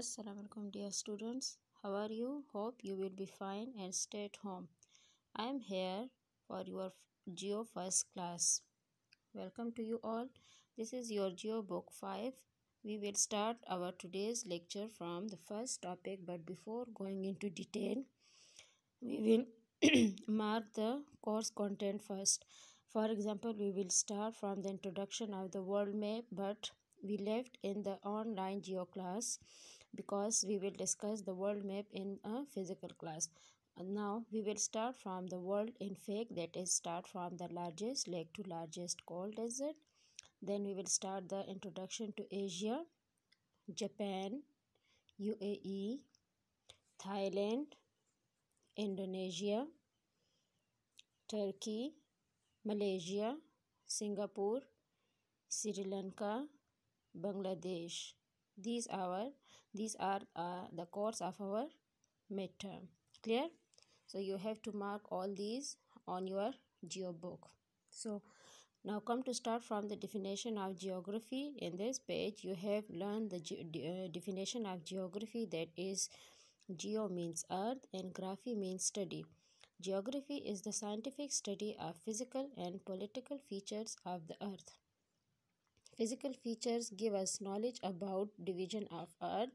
Assalamualaikum dear students how are you hope you will be fine and stay at home I am here for your geo first class welcome to you all this is your geo book 5 we will start our today's lecture from the first topic but before going into detail we will mark the course content first for example we will start from the introduction of the world map but we left in the online geo class because we will discuss the world map in a physical class. now we will start from the world in fake. that is start from the largest lake to largest cold desert. Then we will start the introduction to Asia, Japan, UAE, Thailand, Indonesia, Turkey, Malaysia, Singapore, Sri Lanka, Bangladesh. These are these are uh, the course of our midterm clear so you have to mark all these on your geo book so now come to start from the definition of geography in this page you have learned the ge uh, definition of geography that is geo means earth and graphy means study geography is the scientific study of physical and political features of the earth Physical features give us knowledge about division of earth,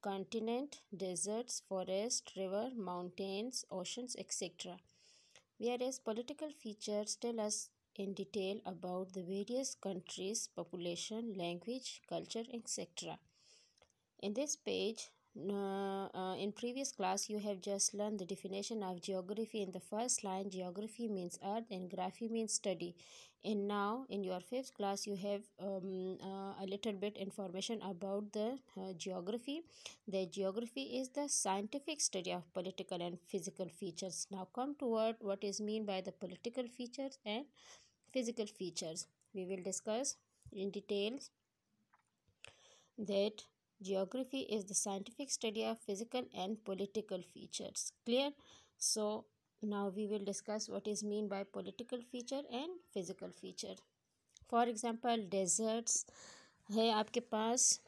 continent, deserts, forest, river, mountains, oceans, etc. Whereas political features tell us in detail about the various countries, population, language, culture, etc. In this page, uh, uh, in previous class you have just learned the definition of geography in the first line geography means earth and graphy means study and now in your fifth class you have um, uh, a little bit information about the uh, geography the geography is the scientific study of political and physical features now come to what what is mean by the political features and physical features we will discuss in details that Geography is the scientific study of physical and political features. Clear? So now we will discuss what is mean by political feature and physical feature. For example, deserts. Hey, आपके पास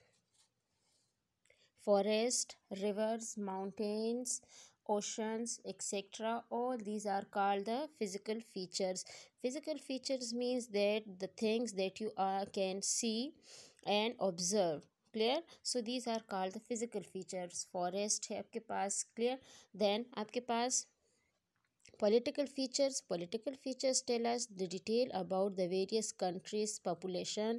forest, rivers, mountains, oceans etc all these are called the physical features physical features means that the things that you are can see and observe so these are called called the physical features forest है आपके पास clear then आपके political features political features tell us the detail about the various countries population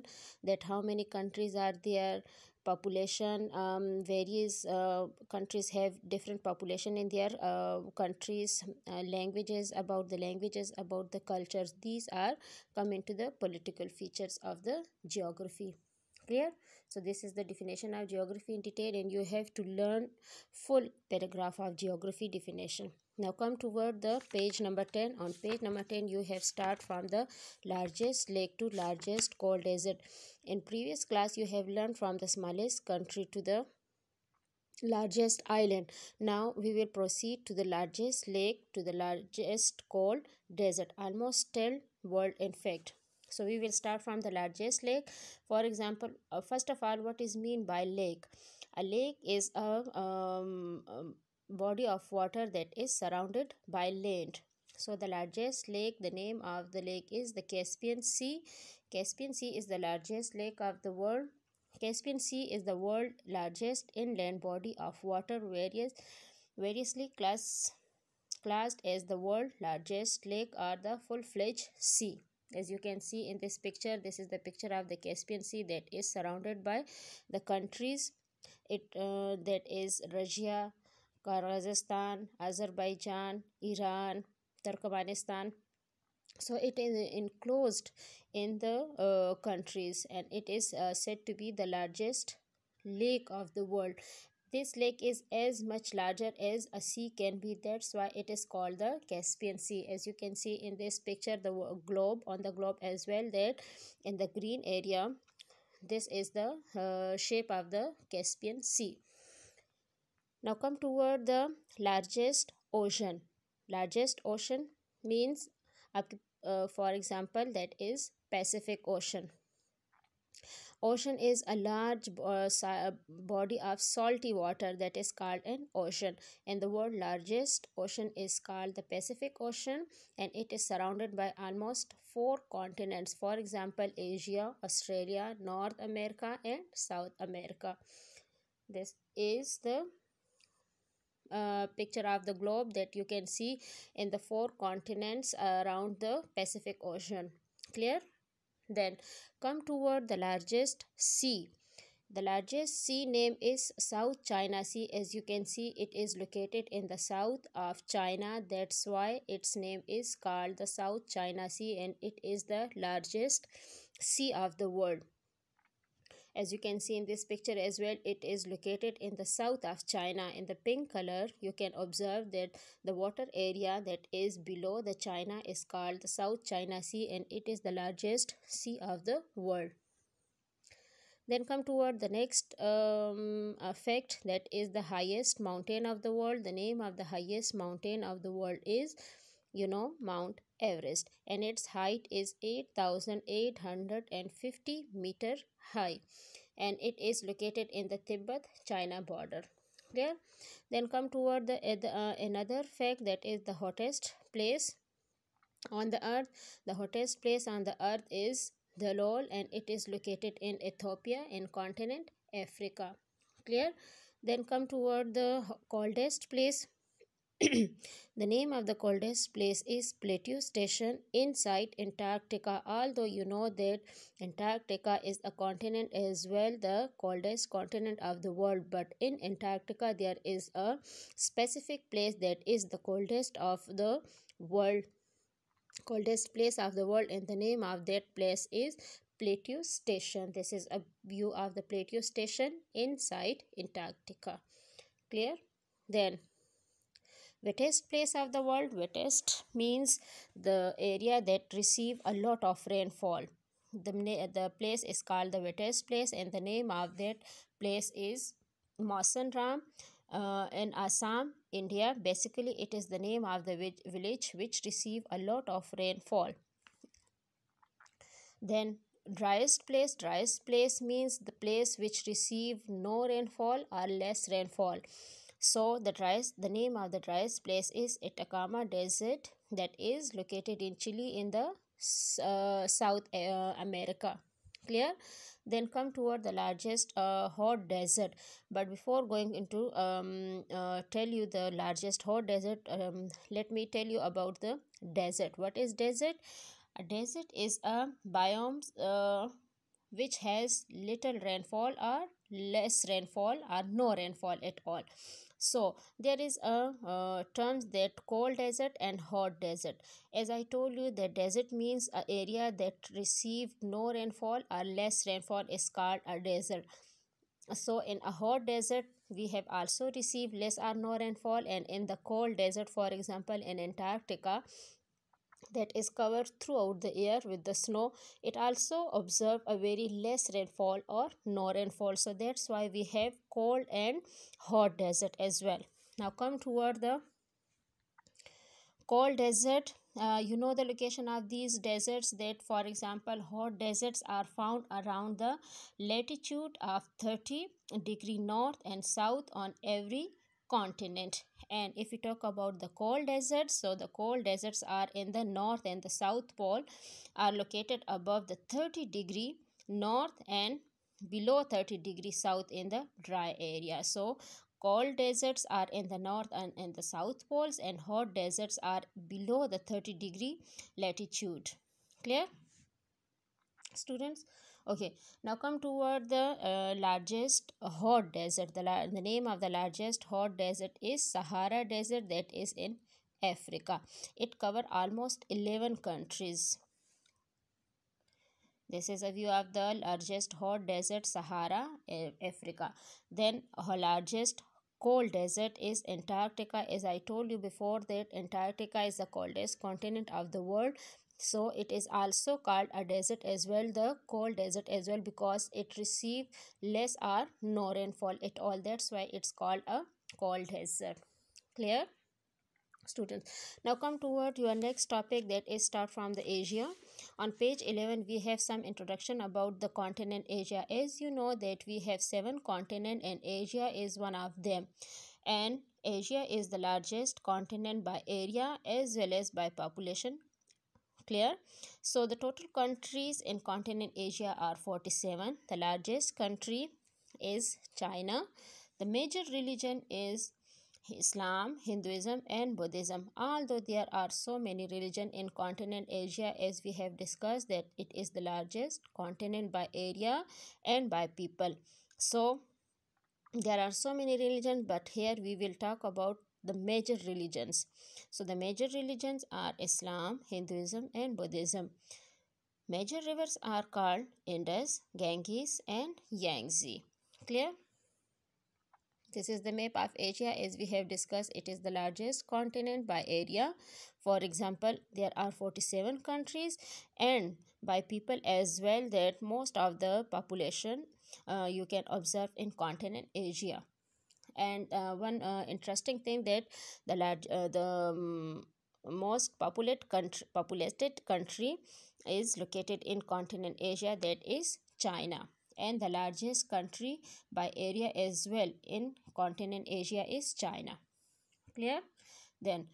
that how many countries are there population um, various uh, countries have different population in their uh, countries uh, languages about the languages about the cultures these are come into the political features of the geography clear so this is the definition of geography in detail and you have to learn full paragraph of geography definition now come toward the page number 10 on page number 10 you have start from the largest lake to largest cold desert in previous class you have learned from the smallest country to the largest island now we will proceed to the largest lake to the largest cold desert almost 10 world in fact so we will start from the largest lake for example uh, first of all what is mean by lake a lake is a um, um, body of water that is surrounded by land so the largest lake the name of the lake is the caspian sea caspian sea is the largest lake of the world caspian sea is the world largest inland body of water various variously class, classed as the world largest lake or the full-fledged sea as you can see in this picture this is the picture of the caspian sea that is surrounded by the countries it uh, that is russia kazakhstan azerbaijan iran turkmenistan so it is enclosed in the uh, countries and it is uh, said to be the largest lake of the world this lake is as much larger as a sea can be. That's why it is called the Caspian Sea. As you can see in this picture, the globe on the globe as well that in the green area, this is the uh, shape of the Caspian Sea. Now come toward the largest ocean. Largest ocean means uh, for example that is Pacific Ocean. Ocean is a large uh, uh, body of salty water that is called an ocean and the world's largest ocean is called the Pacific Ocean and it is surrounded by almost four continents for example Asia, Australia, North America and South America. This is the uh, picture of the globe that you can see in the four continents around the Pacific Ocean. Clear? Then come toward the largest sea. The largest sea name is South China Sea. As you can see, it is located in the south of China. That's why its name is called the South China Sea and it is the largest sea of the world as you can see in this picture as well it is located in the south of china in the pink color you can observe that the water area that is below the china is called the south china sea and it is the largest sea of the world then come toward the next um, effect that is the highest mountain of the world the name of the highest mountain of the world is you know mount Everest and its height is 8,850 meter high and it is located in the Tibet-China border clear then come toward eh, the uh, another fact that is the hottest place on the earth the hottest place on the earth is the lol and it is located in ethiopia in continent africa clear then come toward the coldest place the name of the coldest place is Plateau Station inside Antarctica. Although you know that Antarctica is a continent as well, the coldest continent of the world. But in Antarctica, there is a specific place that is the coldest of the world coldest place of the world and the name of that place is Plateau Station. This is a view of the Plateau Station inside Antarctica. Clear? Then wettest place of the world wettest means the area that receive a lot of rainfall the, the place is called the wettest place and the name of that place is Masanram uh, in Assam, India. Basically, it is the name of the village which receive a lot of rainfall. Then driest place driest place means the place which receive no rainfall or less rainfall so the driest, the name of the driest place is Atacama Desert that is located in Chile in the uh, South uh, America. Clear? Then come toward the largest uh, hot desert. But before going into um, uh, tell you the largest hot desert, um, let me tell you about the desert. What is desert? A desert is a biome uh, which has little rainfall or less rainfall or no rainfall at all so there is a uh, terms that cold desert and hot desert as i told you the desert means a area that received no rainfall or less rainfall is called a desert so in a hot desert we have also received less or no rainfall and in the cold desert for example in antarctica that is covered throughout the year with the snow it also observe a very less rainfall or no rainfall so that's why we have cold and hot desert as well now come toward the cold desert uh, you know the location of these deserts that for example hot deserts are found around the latitude of 30 degree north and south on every continent and if we talk about the cold deserts so the cold deserts are in the north and the south pole are located above the 30 degree north and below 30 degree south in the dry area so cold deserts are in the north and in the south poles and hot deserts are below the 30 degree latitude clear students okay now come toward the uh, largest hot desert the, la the name of the largest hot desert is sahara desert that is in africa it cover almost 11 countries this is a view of the largest hot desert sahara uh, africa then largest cold desert is antarctica as i told you before that antarctica is the coldest continent of the world so it is also called a desert as well the cold desert as well because it receive less or no rainfall at all that's why it's called a cold desert clear students now come toward your next topic that is start from the asia on page 11 we have some introduction about the continent asia as you know that we have seven continent and asia is one of them and asia is the largest continent by area as well as by population clear so the total countries in continent asia are 47 the largest country is china the major religion is Islam, Hinduism and Buddhism. Although there are so many religions in continent Asia as we have discussed that it is the largest continent by area and by people. So there are so many religions but here we will talk about the major religions. So the major religions are Islam, Hinduism and Buddhism. Major rivers are called Indus, Ganges and Yangtze. Clear? This is the map of Asia as we have discussed. It is the largest continent by area. For example, there are 47 countries and by people as well that most of the population uh, you can observe in continent Asia and uh, one uh, interesting thing that the large uh, the um, most populated country, populated country is located in continent asia that is china and the largest country by area as well in continent asia is china clear then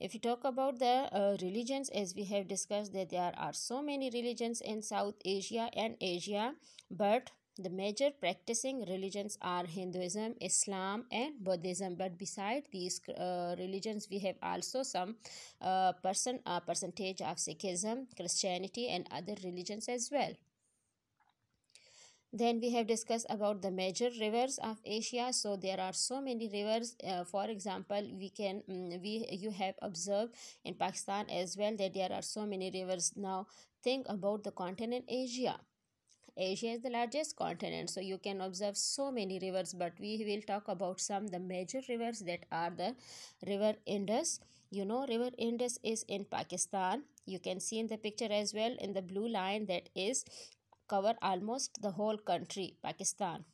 if you talk about the uh, religions as we have discussed that there are so many religions in south asia and asia but the major practicing religions are Hinduism, Islam and Buddhism. But beside these uh, religions, we have also some uh, person uh, percentage of Sikhism, Christianity and other religions as well. Then we have discussed about the major rivers of Asia. So there are so many rivers. Uh, for example, we can mm, we you have observed in Pakistan as well that there are so many rivers. Now think about the continent Asia Asia is the largest continent, so you can observe so many rivers, but we will talk about some the major rivers that are the river Indus. You know, river Indus is in Pakistan. You can see in the picture as well in the blue line that is cover almost the whole country, Pakistan.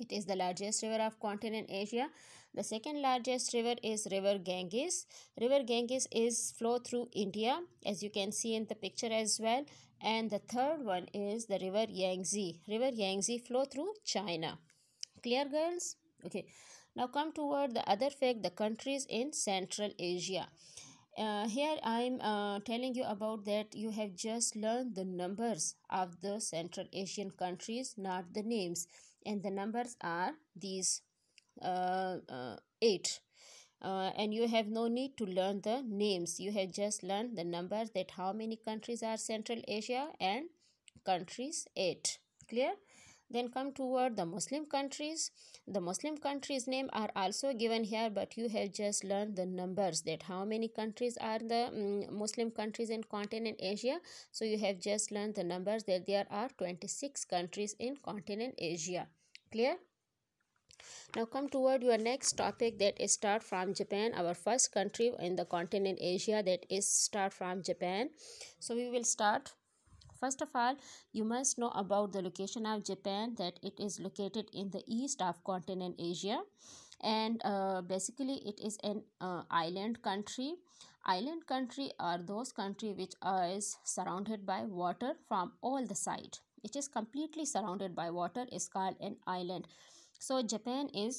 It is the largest river of continent Asia. The second largest river is River Ganges. River Ganges is flow through India as you can see in the picture as well and the third one is the river Yangtze. River Yangtze flow through China. Clear girls? Okay. Now come toward the other fact, the countries in Central Asia. Uh, here I'm uh, telling you about that you have just learned the numbers of the Central Asian countries, not the names. And the numbers are these uh, uh, eight uh, and you have no need to learn the names you have just learned the numbers that how many countries are central asia and countries 8 clear then come toward the muslim countries the muslim countries name are also given here but you have just learned the numbers that how many countries are the um, muslim countries in continent asia so you have just learned the numbers that there are 26 countries in continent asia clear now come toward your next topic that is start from Japan, our first country in the continent Asia that is start from Japan. So we will start First of all, you must know about the location of Japan that it is located in the east of continent Asia and uh, basically it is an uh, island country. Island country are those country which is surrounded by water from all the side. It is completely surrounded by water is called an island so japan is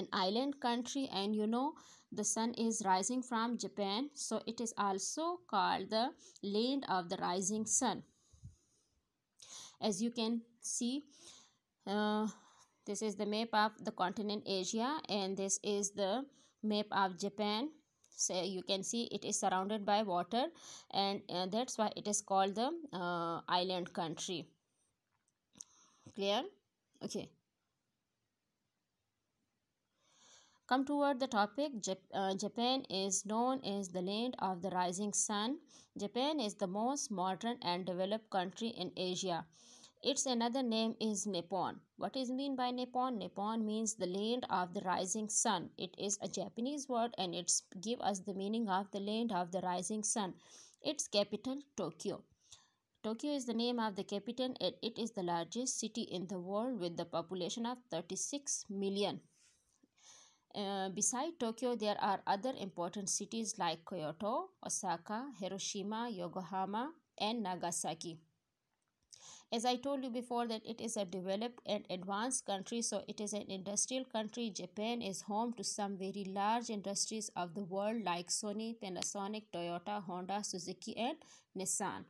an island country and you know the sun is rising from japan so it is also called the land of the rising sun as you can see uh, this is the map of the continent asia and this is the map of japan so you can see it is surrounded by water and uh, that's why it is called the uh, island country clear okay Come toward the topic. Jap uh, Japan is known as the land of the rising sun. Japan is the most modern and developed country in Asia. Its another name is Nippon. What is mean by Nippon? Nippon means the land of the rising sun. It is a Japanese word and it's give us the meaning of the land of the rising sun. Its capital Tokyo. Tokyo is the name of the capital and it is the largest city in the world with the population of 36 million. Uh, beside Tokyo, there are other important cities like Kyoto, Osaka, Hiroshima, Yokohama, and Nagasaki. As I told you before that it is a developed and advanced country, so it is an industrial country. Japan is home to some very large industries of the world like Sony, Panasonic, Toyota, Honda, Suzuki, and Nissan.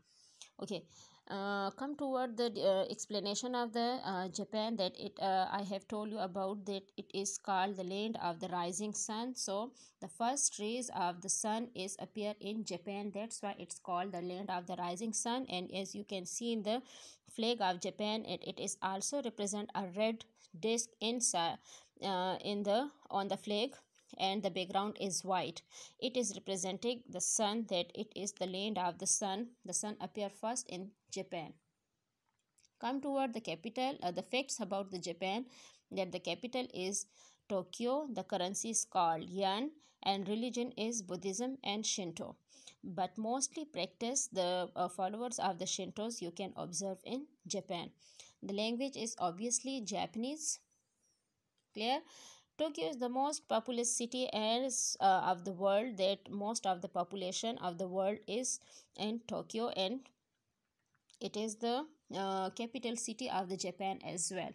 Okay, uh, come toward the uh, explanation of the uh, japan that it uh, i have told you about that it is called the land of the rising sun so the first rays of the sun is appear in japan that's why it's called the land of the rising sun and as you can see in the flag of japan it, it is also represent a red disc inside uh, in the on the flag and the background is white it is representing the sun that it is the land of the sun the sun appear first in japan come toward the capital uh, the facts about the japan that the capital is tokyo the currency is called yen and religion is buddhism and shinto but mostly practice the uh, followers of the shintos you can observe in japan the language is obviously japanese clear Tokyo is the most populous city as, uh, of the world that most of the population of the world is in Tokyo and it is the uh, capital city of the Japan as well.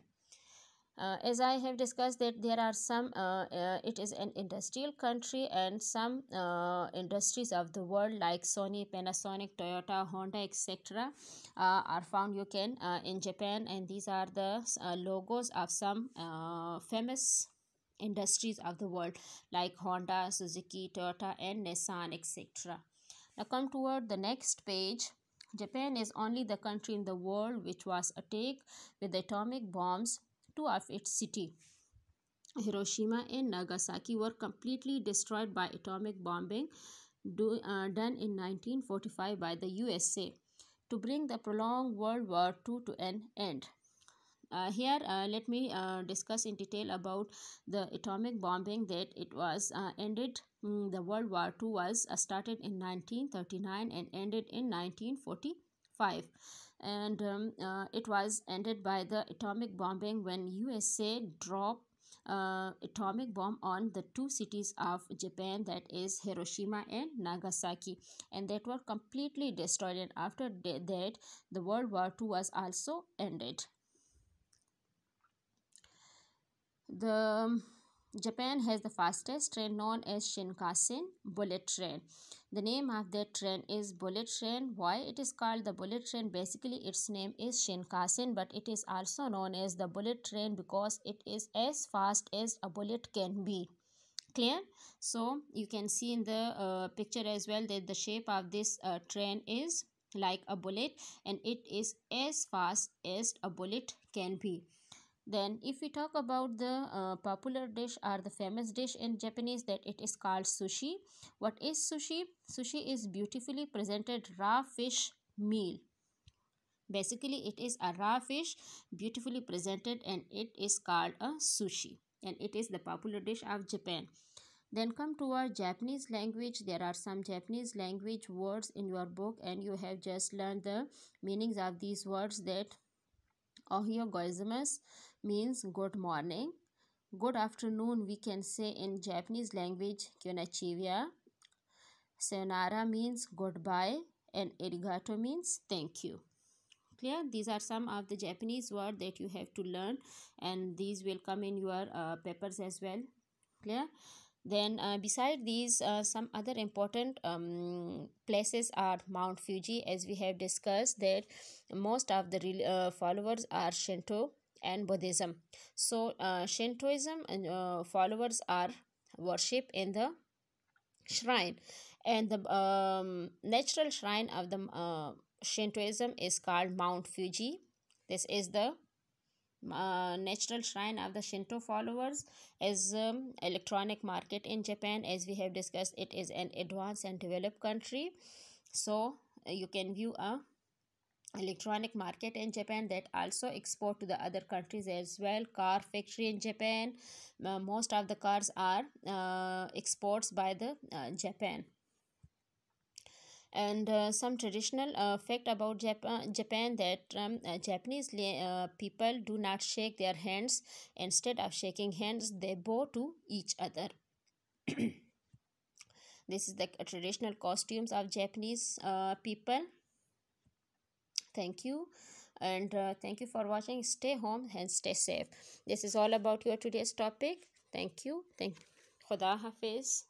Uh, as I have discussed that there are some, uh, uh, it is an industrial country and some uh, industries of the world like Sony, Panasonic, Toyota, Honda, etc. are found you can in Japan and these are the logos of some famous industries of the world like Honda, Suzuki, Toyota and Nissan etc. Now come toward the next page. Japan is only the country in the world which was attacked with atomic bombs. Two of its city, Hiroshima and Nagasaki, were completely destroyed by atomic bombing do, uh, done in 1945 by the USA to bring the prolonged World War II to an end. Uh, here uh, let me uh, discuss in detail about the atomic bombing that it was uh, ended mm, the world war ii was uh, started in 1939 and ended in 1945 and um, uh, it was ended by the atomic bombing when usa dropped atomic bomb on the two cities of Japan that is Hiroshima and Nagasaki and that were completely destroyed and after that the World War II was also ended. the um, Japan has the fastest train known as Shinkansen bullet train. The name of that train is bullet train. Why it is called the bullet train? Basically, its name is Shinkansen, but it is also known as the bullet train because it is as fast as a bullet can be. Clear? So, you can see in the uh, picture as well that the shape of this uh, train is like a bullet and it is as fast as a bullet can be then if we talk about the uh, popular dish or the famous dish in japanese that it is called sushi what is sushi sushi is beautifully presented raw fish meal basically it is a raw fish beautifully presented and it is called a sushi and it is the popular dish of japan then come to our japanese language there are some japanese language words in your book and you have just learned the meanings of these words that ohio gozaimasu means good morning. Good afternoon we can say in Japanese language konnichiwa. Sayonara means goodbye and arigato means thank you. Clear? These are some of the Japanese words that you have to learn and these will come in your uh, papers as well. Clear? then uh, beside these uh, some other important um, places are mount fuji as we have discussed that most of the uh, followers are shinto and Buddhism. So uh, Shintoism uh, followers are worship in the shrine and the um, natural shrine of the uh, Shintoism is called Mount Fuji. This is the uh, natural shrine of the Shinto followers is um, electronic market in Japan as we have discussed it is an advanced and developed country so you can view a electronic market in japan that also export to the other countries as well car factory in japan uh, most of the cars are uh, exports by the uh, japan and uh, some traditional uh, fact about japan japan that um, uh, japanese people do not shake their hands instead of shaking hands they bow to each other this is the traditional costumes of japanese people thank you and uh, thank you for watching stay home and stay safe this is all about your today's topic thank you thank you khuda hafiz